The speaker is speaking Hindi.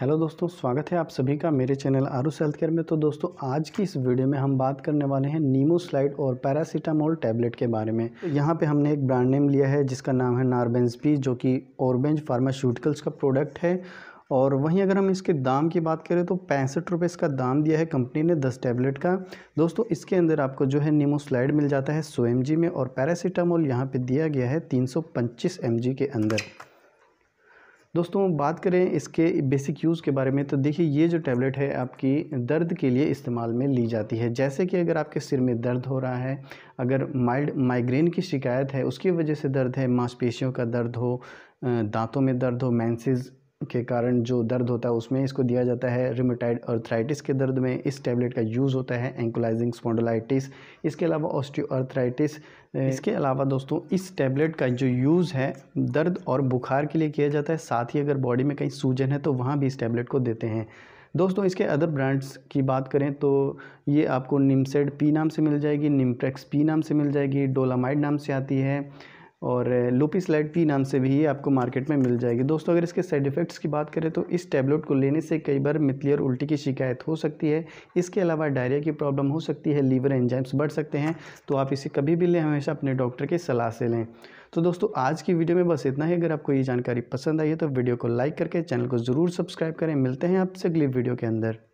हेलो दोस्तों स्वागत है आप सभी का मेरे चैनल आरूस हेल्थ केयर में तो दोस्तों आज की इस वीडियो में हम बात करने वाले हैं नीमो स्लाइड और पैरासीटामोल टैबलेट के बारे में यहाँ पे हमने एक ब्रांड नेम लिया है जिसका नाम है नारबेंस पी जो कि ऑर्बेंज फार्मास्यूटिकल्स का प्रोडक्ट है और वहीं अगर हम इसके दाम की बात करें तो पैंसठ रुपये इसका दाम दिया है कंपनी ने दस टैबलेट का दोस्तों इसके अंदर आपको जो है नीमोस्लाइड मिल जाता है सौ एम में और पैरासीटामोल यहाँ पर दिया गया है तीन सौ के अंदर दोस्तों बात करें इसके बेसिक यूज़ के बारे में तो देखिए ये जो टैबलेट है आपकी दर्द के लिए इस्तेमाल में ली जाती है जैसे कि अगर आपके सिर में दर्द हो रहा है अगर माइल्ड माइग्रेन की शिकायत है उसकी वजह से दर्द है मांसपेशियों का दर्द हो दांतों में दर्द हो मैंसेज के कारण जो दर्द होता है उसमें इसको दिया जाता है रिमोटाइड अर्थराइटिस के दर्द में इस टैबलेट का यूज़ होता है एंकोलाइजिंग स्पॉन्डोलाइटिस इसके अलावा ऑस्टियोअर्थराइटिस इसके अलावा दोस्तों इस टैबलेट का जो यूज़ है दर्द और बुखार के लिए किया जाता है साथ ही अगर बॉडी में कहीं सूजन है तो वहाँ भी इस टैबलेट को देते हैं दोस्तों इसके अदर ब्रांड्स की बात करें तो ये आपको निमसेड पी नाम से मिल जाएगी निमप्रेक्स पी नाम से मिल जाएगी डोलामाइड नाम से आती है और लूपिस लाइट पी नाम से भी ये आपको मार्केट में मिल जाएगी दोस्तों अगर इसके साइड इफ़ेक्ट्स की बात करें तो इस टैबलेट को लेने से कई बार मितली और उल्टी की शिकायत हो सकती है इसके अलावा डायरिया की प्रॉब्लम हो सकती है लीवर एंजाइम्स बढ़ सकते हैं तो आप इसे कभी भी लें हमेशा अपने डॉक्टर की सलाह से लें तो दोस्तों आज की वीडियो में बस इतना ही अगर आपको ये जानकारी पसंद आई है तो वीडियो को लाइक करके चैनल को ज़रूर सब्सक्राइब करें मिलते हैं आपसे अगली वीडियो के अंदर